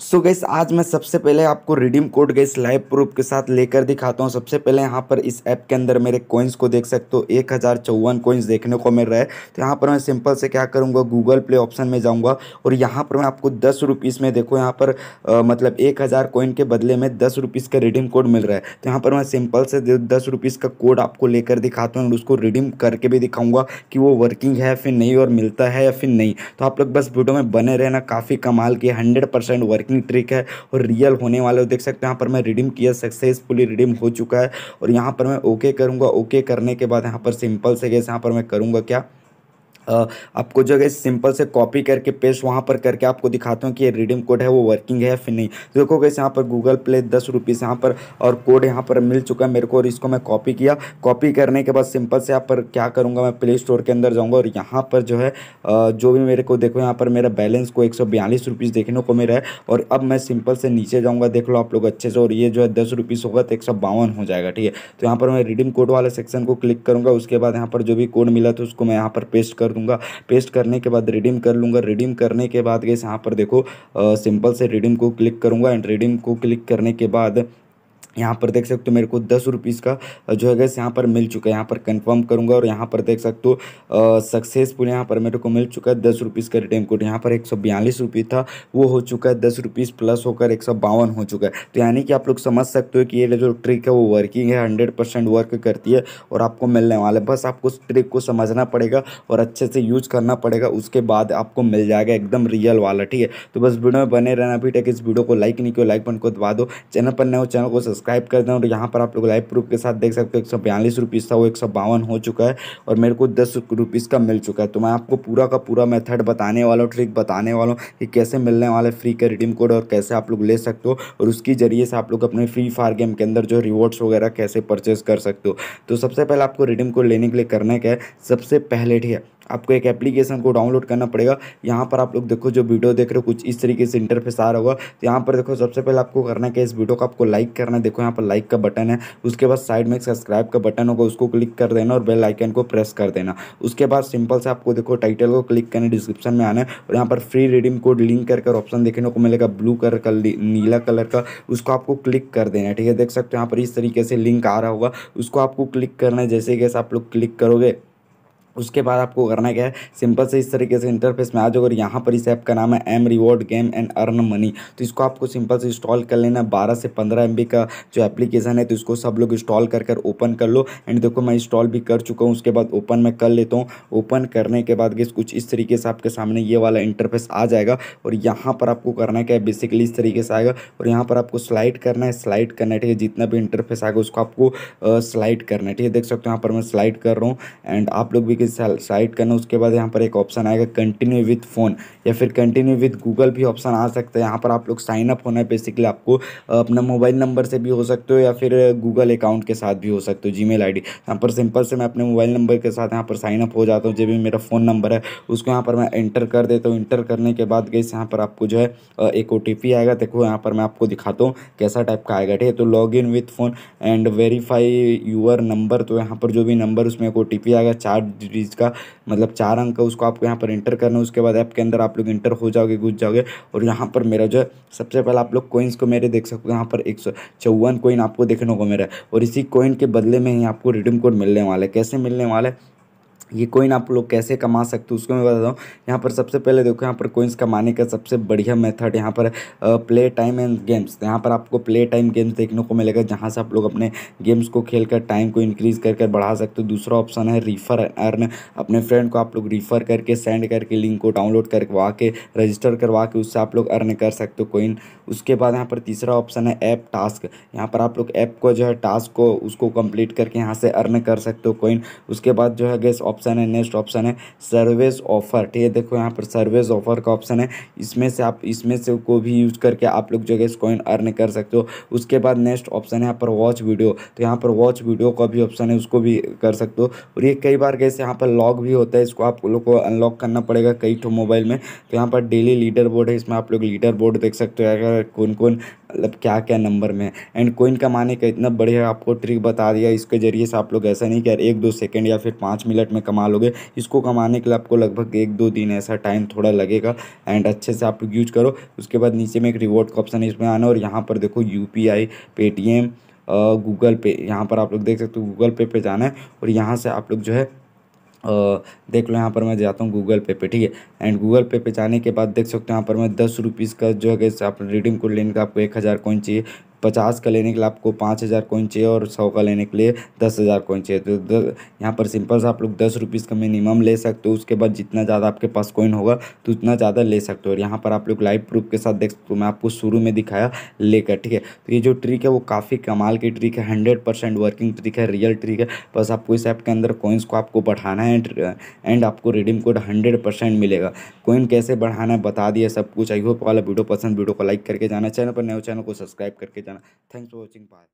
सो so gas आज मैं सबसे पहले आपको रिडीम कोड गैस लाइव प्रूफ के साथ लेकर दिखाता हूँ सबसे पहले यहाँ पर इस ऐप के अंदर मेरे कोइंस को देख सकते हो एक हज़ार चौवन कोइंस देखने को मिल रहा है तो यहाँ पर मैं सिंपल से क्या करूँगा गूगल प्ले ऑप्शन में जाऊँगा और यहाँ पर मैं आपको दस रुपीज़ में देखो यहाँ पर आ, मतलब एक हज़ार कोइन के बदले में दस रुपीज़ का रिडीम कोड मिल रहा है तो यहाँ पर मैं सिंपल से दस रुपीज़ का कोड आपको लेकर दिखाता हूँ और उसको रिडीम करके भी दिखाऊँगा कि वो वर्किंग है फिर नहीं और मिलता है या फिर नहीं तो आप लोग बस वीडियो में बने रहना काफ़ी कमाल की हंड्रेड परसेंट मार्केटिंग ट्रिक है और रियल होने वाले हो देख सकते हैं यहाँ पर मैं रिडीम किया सक्सेसफुली रिडीम हो चुका है और यहाँ पर मैं ओके करूँगा ओके करने के बाद यहाँ पर सिंपल से गैस यहाँ पर मैं करूँगा क्या आपको जो है सिंपल से कॉपी करके पेस्ट वहाँ पर करके आपको दिखाता हूँ कि ये रिडीम कोड है वो वर्किंग है फिर नहीं तो देखो कैसे यहाँ पर गूगल प्ले दस रुपीज़ यहाँ पर और कोड यहाँ पर मिल चुका है मेरे को और इसको मैं कॉपी किया कॉपी करने के बाद सिंपल से यहाँ पर क्या करूँगा मैं प्ले स्टोर के अंदर जाऊँगा और यहाँ पर जो है जो भी मेरे को देखो यहाँ पर मेरा बैलेंस को एक सौ देखने को मेरा है और अब मैं सिंपल से नीचे जाऊँगा देख लो आप लोग अच्छे से और ये जो है दस रुपीस होगा तो एक सौ बावन हो जाएगा ठीक है तो यहाँ पर मैं रिडीम कोड वाले सेक्शन को क्लिक करूँगा उसके बाद यहाँ पर जो भी कोड मिला था उसको मैं यहाँ पर पेस्ट कर करूँगा पेस्ट करने के बाद रिडीम कर लूँगा रिडीम करने के बाद गैस यहाँ पर देखो सिंपल से रिडीम को क्लिक करूँगा एंड रिडीम को क्लिक करने के बाद यहाँ पर देख सकते हो मेरे को दस रुपीज़ का जो है गैस यहाँ पर मिल चुका है यहाँ पर कंफर्म करूँगा और यहाँ पर देख सकते हो सक्सेसफुल यहाँ पर मेरे को मिल चुका है दस रुपीज़ का रिटेम कोड यहाँ पर एक सौ बयालीस रुपये था वो हो चुका है दस रुपीज़ प्लस होकर एक सौ बावन हो चुका है तो यानी कि आप लोग समझ सकते हो कि ये जो ट्रिक है वो वर्किंग है हंड्रेड परसेंट वर्क करती है और आपको मिलने वाला है बस आपको उस ट्रिक को समझना पड़ेगा और अच्छे से यूज करना पड़ेगा उसके बाद आपको मिल जाएगा एकदम रियल वाला ठीक है तो बस वीडियो में बने रहना भी टेक इस वीडियो को लाइक नहीं किया लाइक बन को दबा दो चैनल पर नए हो चैनल को सब्सक्राइब सब्सक्राइब कर दें और यहाँ पर आप लोग लाइव प्रूफ के साथ देख सकते हो एक सौ बयालीस रुपीज़ था वो एक सौ बावन हो चुका है और मेरे को दस रुपीज़ का मिल चुका है तो मैं आपको पूरा का पूरा मेथड बताने वाला हूँ ट्रिक बताने वाला हूँ कि कैसे मिलने वाला फ्री का रिडीम कोड और कैसे आप लोग ले सकते हो और उसके ज़रिए से आप लोग अपने फ्री फायर गेम के अंदर जो रिवॉर्ड्स वगैरह कैसे परचेज कर सकते हो तो सबसे पहले आपको रिडीम कोड लेने के लिए करने का है सबसे पहले ठीक है आपको एक एप्लीकेशन को डाउनलोड करना पड़ेगा यहाँ पर आप लोग देखो जो वीडियो देख रहे हो कुछ इस तरीके से इंटरफेस आ रहा होगा तो यहाँ पर देखो सबसे पहले आपको करना है कि इस वीडियो को आपको लाइक करना है देखो यहाँ पर लाइक का बटन है उसके बाद साइड में सब्सक्राइब का बटन होगा उसको क्लिक कर देना और बेल आइकन को प्रेस कर देना उसके बाद सिंपल से आपको देखो टाइटल को क्लिक करना डिस्क्रिप्शन में आना है और यहाँ पर फ्री रिडीम कोड लिंक कर ऑप्शन देखने को मिलेगा ब्लू कलर का नीला कलर का उसको आपको क्लिक कर देना है ठीक है देख सकते हो यहाँ पर इस तरीके से लिंक आ रहा होगा उसको आपको क्लिक करना है जैसे कैसे आप लोग क्लिक करोगे उसके बाद आपको करना क्या है सिंपल से इस तरीके से इंटरफेस में आ जाओ और यहाँ पर इस ऐप का नाम है M reward game and earn money तो इसको आपको सिंपल से इंस्टॉल कर लेना बारह से पंद्रह एम का जो एप्लीकेशन है तो इसको सब लोग इंस्टॉल कर कर ओपन कर लो एंड देखो मैं इंस्टॉल भी कर चुका हूँ उसके बाद ओपन मैं कर लेता हूँ ओपन करने के बाद कुछ इस तरीके से आपके सामने ये वाला इंटरफेस आ जाएगा और यहाँ पर आपको करना क्या है बेसिकली इस तरीके से आएगा और यहाँ पर आपको स्लाइड करना है स्लाइड करना है ठीक है जितना भी इंटरफेस आएगा उसको आपको स्लाइड करना है ठीक है देख सकते हो यहाँ पर मैं स्लाइड कर रहा हूँ एंड आप लोग भी फिर साइड करना उसके बाद यहाँ पर एक ऑप्शन आएगा कंटिन्यू विथ फ़ोन या फिर कंटिन्यू विथ गूगल भी ऑप्शन आ सकता है यहाँ पर आप लोग साइन अप होना है बेसिकली आपको अपना मोबाइल नंबर से भी हो सकते हो या फिर गूगल अकाउंट के साथ भी हो सकते हो जी मेल आई पर सिंपल से मैं अपने मोबाइल नंबर के साथ यहाँ पर साइन अप हो जाता हूँ जो भी मेरा फ़ोन नंबर है उसको यहाँ पर मैं इंटर कर देता हूँ इंटर करने के बाद गई यहाँ पर आपको जो है एक ओ आएगा देखो यहाँ पर मैं आपको दिखाता हूँ कैसा टाइप का आएगा ठीक है तो log in with phone and verify your number तो यहाँ पर जो भी नंबर उसमें एक ओ आएगा चार ब्रिज का मतलब चार अंक उसको आपको यहाँ पर इंटर करना है उसके बाद ऐप के अंदर आप लोग इंटर हो जाओगे घुस जाओगे और यहाँ पर मेरा जो है सबसे पहले आप लोग कोइंस को मेरे देख सकते हो यहाँ पर एक सौ चौवन कोइन आपको देखने को मेरा और इसी कोइन के बदले में ही आपको रिडीम कोड मिलने वाला है कैसे मिलने वाला है ये कोइन आप लोग कैसे कमा सकते हो उसको मैं बता दूँ यहाँ पर सबसे पहले देखो यहाँ पर कोइंस कमाने का सबसे बढ़िया मेथड यहाँ पर प्ले टाइम एंड गेम्स यहाँ पर आपको प्ले टाइम गेम्स देखने को मिलेगा जहाँ से आप लोग अपने गेम्स को खेल कर टाइम को इंक्रीज़ कर कर बढ़ा सकते हो दूसरा ऑप्शन है रिफ़र अर्न अपने फ्रेंड को आप लोग रिफ़र करके सेंड करके लिंक को डाउनलोड करवा के रजिस्टर करवा के उससे आप लोग अर्न कर सकते हो कोइन उसके बाद यहाँ पर तीसरा ऑप्शन है ऐप टास्क यहाँ पर आप लोग ऐप को जो है टास्क को उसको कम्प्लीट करके यहाँ से अर्न कर सकते हो कोइन उसके बाद जो है गैस ऑप्शन है नेक्स्ट ऑप्शन है सर्विस ऑफर ठीक है देखो यहाँ पर सर्विस ऑफर का ऑप्शन है इसमें से आप इसमें से को भी यूज करके आप लोग जो है कॉइन अर्न कर सकते हो उसके बाद नेक्स्ट ऑप्शन है यहाँ पर वॉच वीडियो तो यहाँ पर वॉच वीडियो का भी ऑप्शन है उसको भी कर सकते हो और ये कई बार कैसे यहाँ पर लॉक भी होता है इसको आप लोग को अनलॉक करना पड़ेगा कई ठो मोबाइल में तो यहाँ पर डेली लीडर बोर्ड है इसमें आप लोग लीडर बोर्ड देख सकते हो अगर कौन कौन मतलब क्या क्या नंबर में एंड कोइन माने का इतना बढ़िया आपको ट्रिक बता दिया इसके जरिए से आप लोग ऐसा नहीं कर एक दो सेकेंड या फिर पाँच मिनट में कमा लोगे इसको कमाने के लिए आपको लगभग एक दो दिन ऐसा टाइम थोड़ा लगेगा एंड अच्छे से आप यूज करो उसके बाद नीचे में एक रिवॉर्ड का ऑप्शन है इसमें आना और यहाँ पर देखो यू पी आई गूगल पे यहाँ पर आप लोग देख सकते हो गूगल पे पे जाना है और यहाँ से आप लोग जो है देख लो यहाँ पर मैं जाता हूँ गूगल पे पे ठीक है एंड गूगल पे पे जाने के बाद देख सकते हो यहाँ पर मैं दस रुपीज़ का जो है आप रिडीम कोड लेने का आपको एक हज़ार कॉइन चाहिए पचास का लेने के लिए आपको पाँच हज़ार कोइन चाहिए और सौ का लेने के लिए दस हज़ार कोइन चाहिए तो यहाँ पर सिंपल सा आप लोग दस रुपीज़ का मिनिमम ले सकते हो उसके बाद जितना ज़्यादा आपके पास कोइन होगा तो उतना ज़्यादा ले सकते हो और यहाँ पर आप लोग लाइव प्रूफ के साथ देख सकते हो मैं आपको शुरू में दिखाया लेकर ठीक है तो ये जो ट्रिक है वो काफ़ी कमाल की ट्रिक है हंड्रेड परसेंट वर्किंग ट्रिक है रियल ट्रिक है बस आपको इस ऐप के अंदर कोइंस को आपको बढ़ाना है एंड आपको रिडीम कोड हंड्रेड परसेंट मिलेगा कोइन कैसे बढ़ाना है बता दिया सब कुछ आई होप वाला वीडियो पसंद वीडियो को लाइक करके जाना चैनल पर नए चैनल को सब्सक्राइब करके 听说金牌。